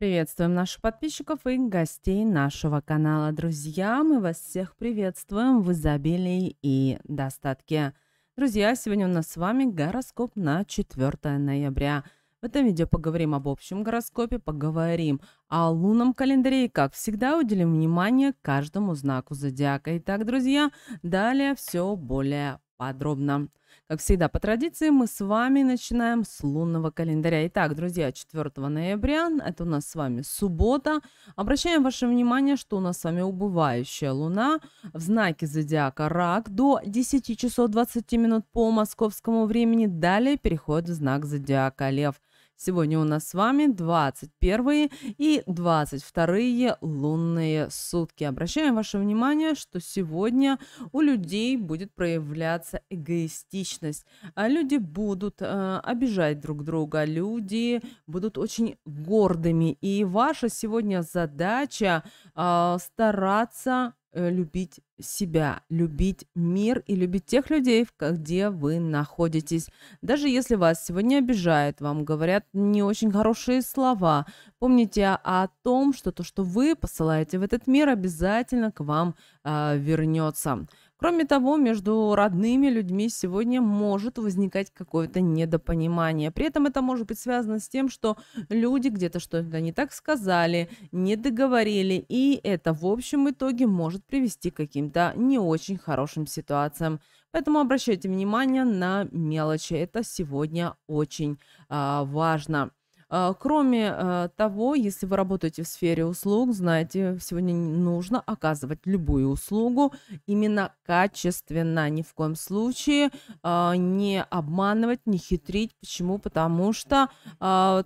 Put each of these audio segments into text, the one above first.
Приветствуем наших подписчиков и гостей нашего канала. Друзья, мы вас всех приветствуем в изобилии и достатке. Друзья, сегодня у нас с вами гороскоп на 4 ноября. В этом видео поговорим об общем гороскопе, поговорим о лунном календаре и, как всегда, уделим внимание каждому знаку зодиака. Итак, друзья, далее все более подробно. Как всегда, по традиции, мы с вами начинаем с лунного календаря. Итак, друзья, 4 ноября, это у нас с вами суббота. Обращаем ваше внимание, что у нас с вами убывающая луна в знаке зодиака Рак до 10 часов 20 минут по московскому времени. Далее переходит в знак зодиака Лев. Сегодня у нас с вами 21 и 22 лунные сутки. Обращаем ваше внимание, что сегодня у людей будет проявляться эгоистичность. А люди будут э, обижать друг друга, люди будут очень гордыми. И ваша сегодня задача а, э, стараться любить себя, любить мир и любить тех людей, в ко- где вы находитесь. Даже если вас сегодня обижают, вам говорят не очень хорошие слова, помните о том, что то, что вы посылаете в этот мир, обязательно к вам э, вернется. Кроме того, между родными людьми сегодня может возникать какое-то недопонимание. При этом это может быть связано с тем, что люди где-то что-то не так сказали, не договорили, и это в общем итоге может привести к каким-то не очень хорошим ситуациям. Поэтому обращайте внимание на мелочи. Это сегодня очень а, важно. А, кроме а, того, если вы работаете в сфере услуг, знаете, сегодня нужно оказывать любую услугу именно качественно, ни в коем случае а, не обманывать, не хитрить. Почему? Потому что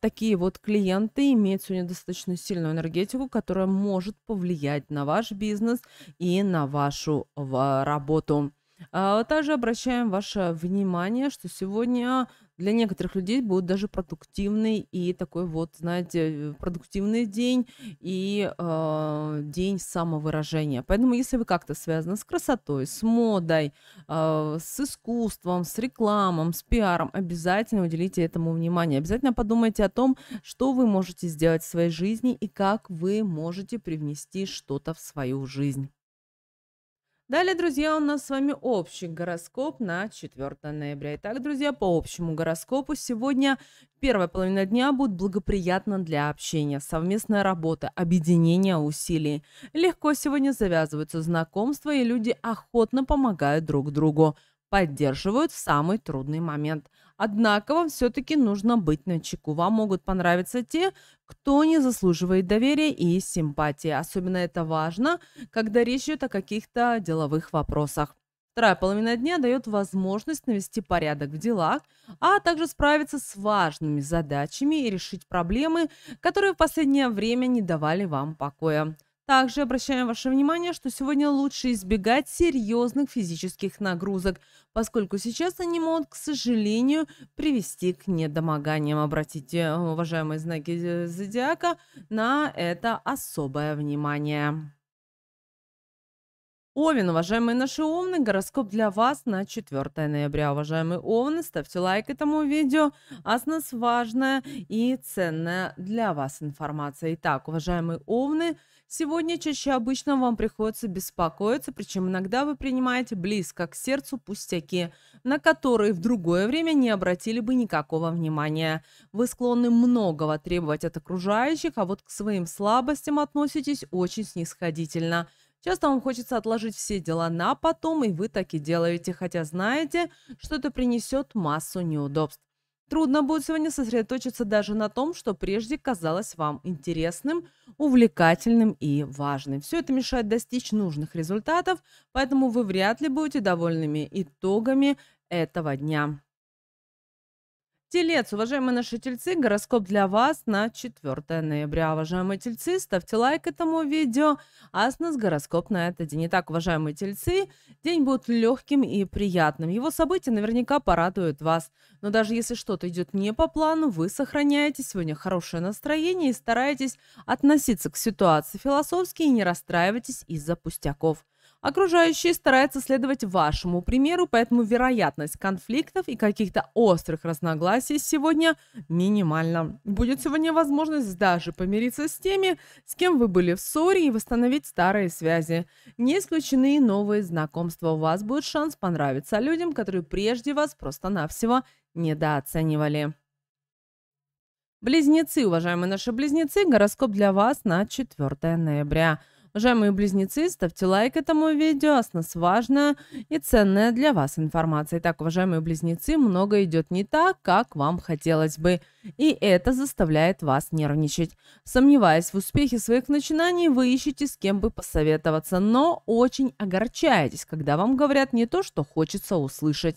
такие вот клиенты имеют сегодня достаточно сильную энергетику, которая может повлиять на ваш бизнес и на вашу в, работу. А также обращаем ваше внимание, что сегодня для некоторых людей будет даже продуктивный и такой вот, знаете, продуктивный день и э, день самовыражения. Поэтому, если вы как-то связаны с красотой, с модой, э, с искусством, с рекламом, с пиаром, обязательно уделите этому внимание. Обязательно подумайте о том, что вы можете сделать в своей жизни и как вы можете привнести что-то в свою жизнь. Далее, друзья, у нас с вами общий гороскоп на 4 ноября. Итак, друзья, по общему гороскопу сегодня первая половина дня будет благоприятна для общения, совместная работа, объединение усилий. Легко сегодня завязываются знакомства, и люди охотно помогают друг другу поддерживают в самый трудный момент. Однако вам все-таки нужно быть начеку. Вам могут понравиться те, кто не заслуживает доверия и симпатии. Особенно это важно, когда речь идет о каких-то деловых вопросах. Вторая половина дня дает возможность навести порядок в делах, а также справиться с важными задачами и решить проблемы, которые в последнее время не давали вам покоя. Также обращаем ваше внимание, что сегодня лучше избегать серьезных физических нагрузок, поскольку сейчас они могут, к сожалению, привести к недомоганиям. Обратите, э, уважаемые знаки зодиака, на это особое внимание. Овен, уважаемые наши овны, гороскоп для вас на 4 ноября. Уважаемые овны, ставьте лайк этому видео, а с нас важная и ценная для вас информация. Итак, уважаемые овны, Сегодня чаще обычно вам приходится беспокоиться, причем иногда вы принимаете близко к сердцу пустяки, на которые в другое время не обратили бы никакого внимания. Вы склонны многого требовать от окружающих, а вот к своим слабостям относитесь очень снисходительно. Часто вам хочется отложить все дела на потом, и вы так и делаете, хотя знаете, что это принесет массу неудобств. Трудно будет сегодня сосредоточиться даже на том, что прежде казалось вам интересным, увлекательным и важным. Все это мешает достичь нужных результатов, поэтому вы вряд ли будете довольными итогами этого дня. Телец, уважаемые наши тельцы, гороскоп для вас на 4 ноября. Уважаемые тельцы, ставьте лайк этому видео, а с нас гороскоп на этот день. Итак, уважаемые тельцы, день будет легким и приятным. Его события наверняка порадуют вас. Но даже если что-то идет не по плану, вы сохраняете сегодня хорошее настроение и стараетесь относиться к ситуации философски и не расстраивайтесь из-за пустяков. Окружающие стараются следовать вашему примеру, поэтому вероятность конфликтов и каких-то острых разногласий сегодня минимальна. Будет сегодня возможность даже помириться с теми, с кем вы были в ссоре и восстановить старые связи. Не исключены и новые знакомства. У вас будет шанс понравиться людям, которые прежде вас просто-навсего недооценивали. Близнецы, уважаемые наши близнецы, гороскоп для вас на 4 ноября – Уважаемые близнецы, ставьте лайк этому видео, а с нас важная и ценная для вас информация. Итак, уважаемые близнецы, много идет не так, как вам хотелось бы, и это заставляет вас нервничать. Сомневаясь в успехе своих начинаний, вы ищете с кем бы посоветоваться, но очень огорчаетесь, когда вам говорят не то, что хочется услышать.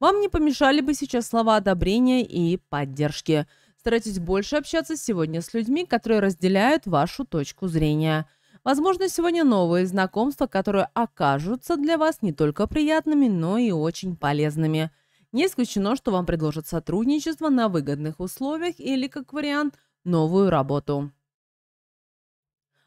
Вам не помешали бы сейчас слова одобрения и поддержки. Старайтесь больше общаться сегодня с людьми, которые разделяют вашу точку зрения – Возможно, сегодня новые знакомства, которые окажутся для вас не только приятными, но и очень полезными. Не исключено, что вам предложат сотрудничество на выгодных условиях или, как вариант, новую работу.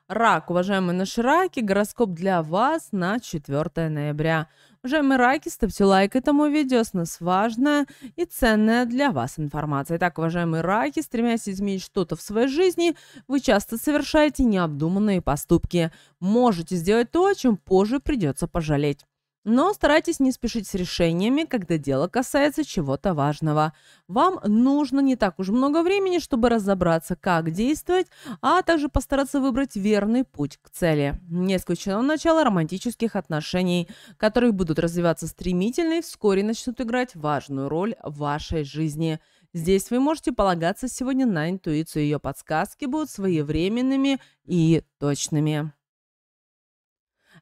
Рак, уважаемые наши раки, гороскоп для вас на 4 ноября. Уважаемые раки, ставьте лайк этому видео, с нас важная и ценная для вас информация. Итак, уважаемые раки, стремясь изменить что-то в своей жизни, вы часто совершаете необдуманные поступки. Можете сделать то, о чем позже придется пожалеть. Но старайтесь не спешить с решениями, когда дело касается чего-то важного. Вам нужно не так уж много времени, чтобы разобраться, как действовать, а также постараться выбрать верный путь к цели. Не исключено начало романтических отношений, которые будут развиваться стремительно и вскоре начнут играть важную роль в вашей жизни. Здесь вы можете полагаться сегодня на интуицию, ее подсказки будут своевременными и точными.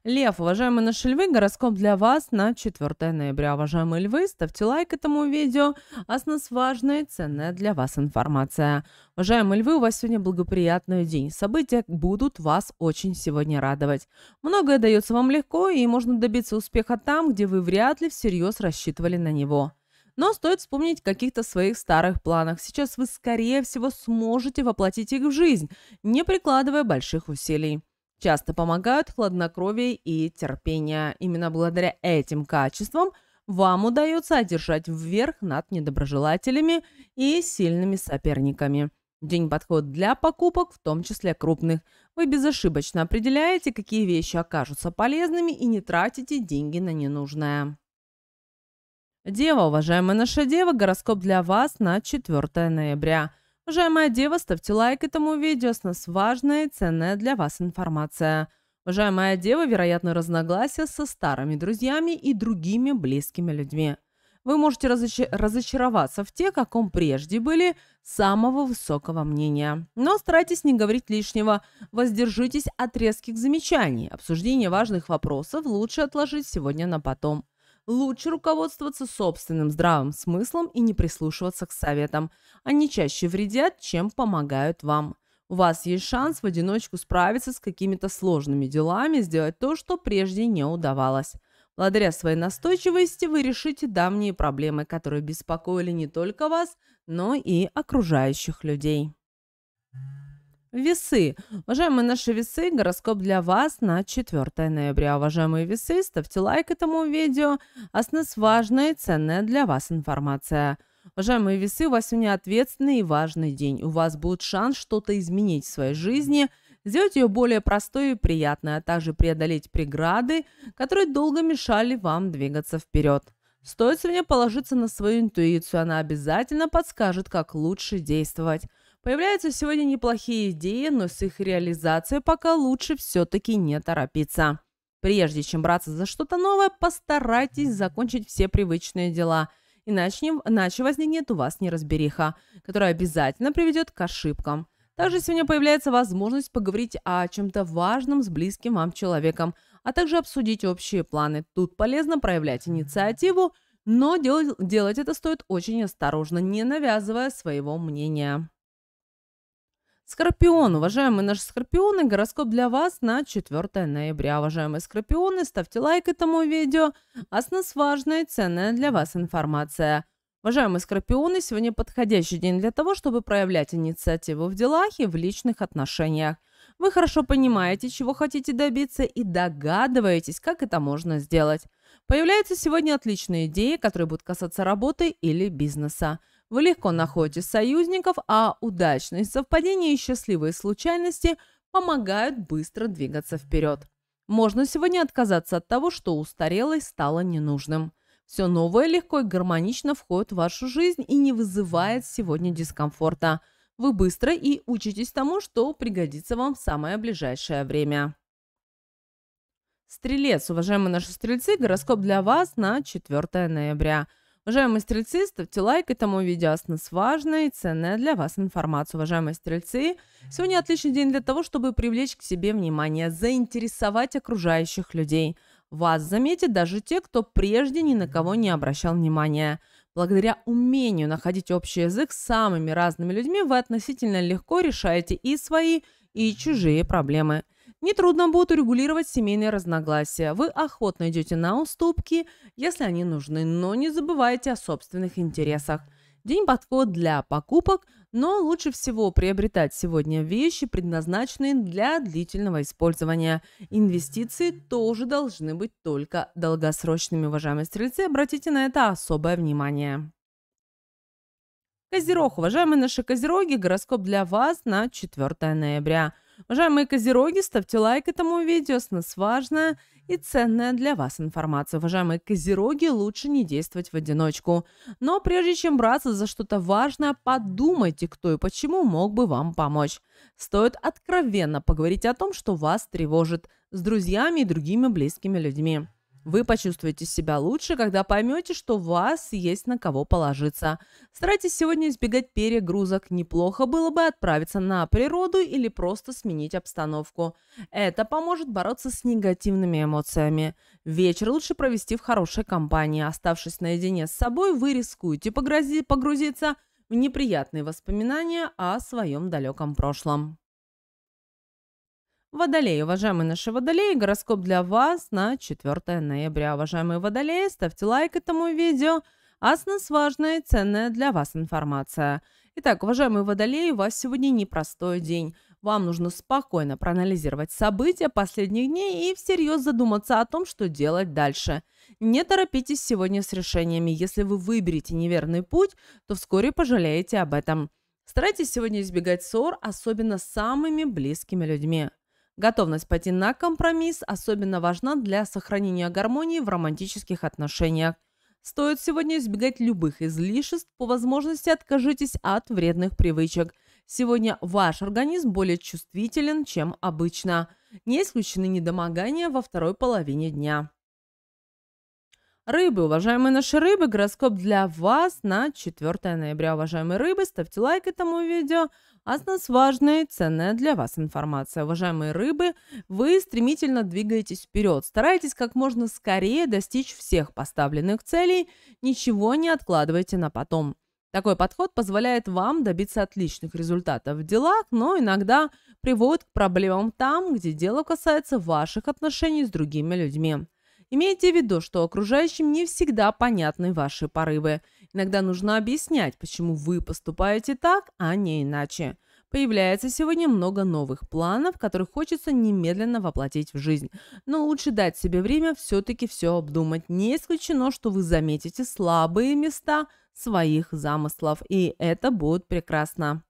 Лев, уважаемые наши львы, гороскоп для вас на 4 ноября. Уважаемые львы, ставьте лайк этому видео, а с нас важная и ценная для вас информация. Уважаемые львы, у вас сегодня благоприятный день. События будут вас очень сегодня радовать. Многое дается вам легко, и можно добиться успеха там, где вы вряд ли всерьез рассчитывали на него. Но стоит вспомнить о каких-то своих старых планах. Сейчас вы, скорее всего, сможете воплотить их в жизнь, не прикладывая больших усилий. Часто помогают хладнокровие и терпение. Именно благодаря этим качествам вам удается одержать вверх над недоброжелателями и сильными соперниками. День подходит для покупок, в том числе крупных. Вы безошибочно определяете, какие вещи окажутся полезными и не тратите деньги на ненужное. Дева, уважаемая наша дева, гороскоп для вас на 4 ноября – Уважаемая дева, ставьте лайк этому видео, с нас важная и ценная для вас информация. Уважаемая дева, вероятно, разногласия со старыми друзьями и другими близкими людьми. Вы можете разоч... разочароваться в тех, о ком прежде были самого высокого мнения. Но старайтесь не говорить лишнего, воздержитесь от резких замечаний. Обсуждение важных вопросов лучше отложить сегодня на потом лучше руководствоваться собственным здравым смыслом и не прислушиваться к советам. Они чаще вредят, чем помогают вам. У вас есть шанс в одиночку справиться с какими-то сложными делами, сделать то, что прежде не удавалось. Благодаря своей настойчивости вы решите давние проблемы, которые беспокоили не только вас, но и окружающих людей. Весы. Уважаемые наши весы, гороскоп для вас на 4 ноября. Уважаемые весы, ставьте лайк этому видео, а с нас важная и ценная для вас информация. Уважаемые весы, у вас сегодня ответственный и важный день. У вас будет шанс что-то изменить в своей жизни, сделать ее более простой и приятной, а также преодолеть преграды, которые долго мешали вам двигаться вперед. Стоит сегодня положиться на свою интуицию, она обязательно подскажет, как лучше действовать. Появляются сегодня неплохие идеи, но с их реализацией пока лучше все-таки не торопиться. Прежде чем браться за что-то новое, постарайтесь закончить все привычные дела – иначе, иначе возникнет у вас неразбериха, которая обязательно приведет к ошибкам. Также сегодня появляется возможность поговорить о чем-то важном с близким вам человеком, а также обсудить общие планы. Тут полезно проявлять инициативу, но делать, делать это стоит очень осторожно, не навязывая своего мнения. Скорпион, уважаемые наши скорпионы, гороскоп для вас на 4 ноября. Уважаемые скорпионы, ставьте лайк этому видео, а с нас важная и ценная для вас информация. Уважаемые скорпионы, сегодня подходящий день для того, чтобы проявлять инициативу в делах и в личных отношениях. Вы хорошо понимаете, чего хотите добиться и догадываетесь, как это можно сделать. Появляются сегодня отличные идеи, которые будут касаться работы или бизнеса. Вы легко находите союзников, а удачные совпадения и счастливые случайности помогают быстро двигаться вперед. Можно сегодня отказаться от того, что устарело и стало ненужным. Все новое легко и гармонично входит в вашу жизнь и не вызывает сегодня дискомфорта. Вы быстро и учитесь тому, что пригодится вам в самое ближайшее время. Стрелец, уважаемые наши стрельцы, гороскоп для вас на 4 ноября – Уважаемые стрельцы, ставьте лайк этому видео а с нас важная и ценная для вас информация. Уважаемые стрельцы, сегодня отличный день для того, чтобы привлечь к себе внимание, заинтересовать окружающих людей. Вас заметят даже те, кто прежде ни на кого не обращал внимания. Благодаря умению находить общий язык с самыми разными людьми вы относительно легко решаете и свои, и чужие проблемы – Нетрудно будет урегулировать семейные разногласия. Вы охотно идете на уступки, если они нужны, но не забывайте о собственных интересах. День подходит для покупок, но лучше всего приобретать сегодня вещи, предназначенные для длительного использования. Инвестиции тоже должны быть только долгосрочными, уважаемые стрельцы. Обратите на это особое внимание. Козерог, уважаемые наши козероги, гороскоп для вас на 4 ноября – Уважаемые козероги, ставьте лайк этому видео, с нас важная и ценная для вас информация. Уважаемые козероги, лучше не действовать в одиночку. Но прежде чем браться за что-то важное, подумайте, кто и почему мог бы вам помочь. Стоит откровенно поговорить о том, что вас тревожит, с друзьями и другими близкими людьми. Вы почувствуете себя лучше, когда поймете, что у вас есть на кого положиться. Старайтесь сегодня избегать перегрузок. Неплохо было бы отправиться на природу или просто сменить обстановку. Это поможет бороться с негативными эмоциями. Вечер лучше провести в хорошей компании. Оставшись наедине с собой, вы рискуете погрузиться в неприятные воспоминания о своем далеком прошлом. Водолей, уважаемые наши водолеи, гороскоп для вас на 4 ноября. Уважаемые водолеи, ставьте лайк этому видео, а с нас важная и ценная для вас информация. Итак, уважаемые водолеи, у вас сегодня непростой день. Вам нужно спокойно проанализировать события последних дней и всерьез задуматься о том, что делать дальше. Не торопитесь сегодня с решениями. Если вы выберете неверный путь, то вскоре пожалеете об этом. Старайтесь сегодня избегать ссор, особенно с самыми близкими людьми. Готовность пойти на компромисс особенно важна для сохранения гармонии в романтических отношениях. Стоит сегодня избегать любых излишеств, по возможности откажитесь от вредных привычек. Сегодня ваш организм более чувствителен, чем обычно. Не исключены недомогания во второй половине дня. Рыбы, уважаемые наши рыбы, гороскоп для вас на 4 ноября. Уважаемые рыбы, ставьте лайк этому видео. А с нас важная и ценная для вас информация. Уважаемые рыбы, вы стремительно двигаетесь вперед. Старайтесь как можно скорее достичь всех поставленных целей. Ничего не откладывайте на потом. Такой подход позволяет вам добиться отличных результатов в делах, но иногда приводит к проблемам там, где дело касается ваших отношений с другими людьми. Имейте в виду, что окружающим не всегда понятны ваши порывы. Иногда нужно объяснять, почему вы поступаете так, а не иначе. Появляется сегодня много новых планов, которые хочется немедленно воплотить в жизнь. Но лучше дать себе время все-таки все обдумать. Не исключено, что вы заметите слабые места своих замыслов, и это будет прекрасно.